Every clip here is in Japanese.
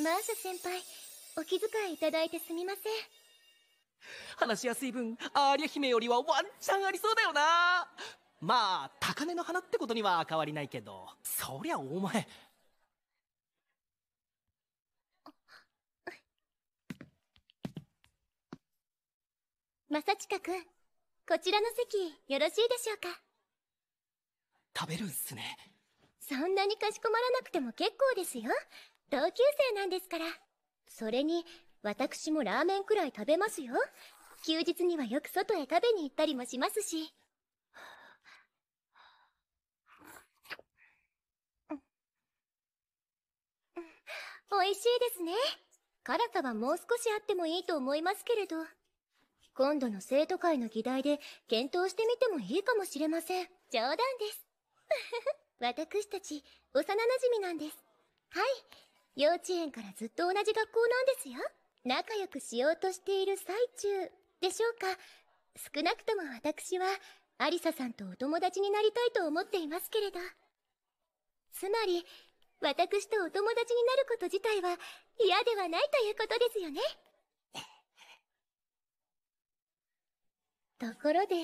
マーシャ先輩お気遣いいただいてすみません話しやすい分アーリア姫よりはワンチャンありそうだよなまあ高嶺の花ってことには変わりないけどそりゃお前正近君こちらの席よろしいでしょうか食べるんすねそんなにかしこまらなくても結構ですよ同級生なんですから。それに、私もラーメンくらい食べますよ。休日にはよく外へ食べに行ったりもしますし。美味しいですね。辛さはもう少しあってもいいと思いますけれど。今度の生徒会の議題で検討してみてもいいかもしれません。冗談です。私たち、幼馴染なんです。はい、幼稚園からずっと同じ学校なんですよ。仲良くしようとしている最中でしょうか。少なくとも私は、アリサさんとお友達になりたいと思っていますけれど。つまり、私とお友達になること自体は嫌ではないということですよね。ところで、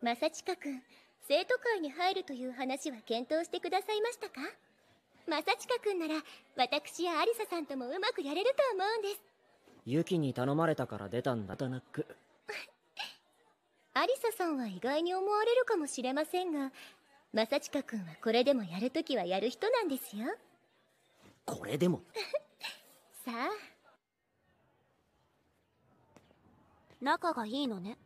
正近くん、生徒会に入るという話は検討してくださいましたか正近くんなら私やアリサさんともうまくやれると思うんですユキに頼まれたから出たんだとなくクアリサさんは意外に思われるかもしれませんが正近くんはこれでもやるときはやる人なんですよこれでも さあ仲がいいのね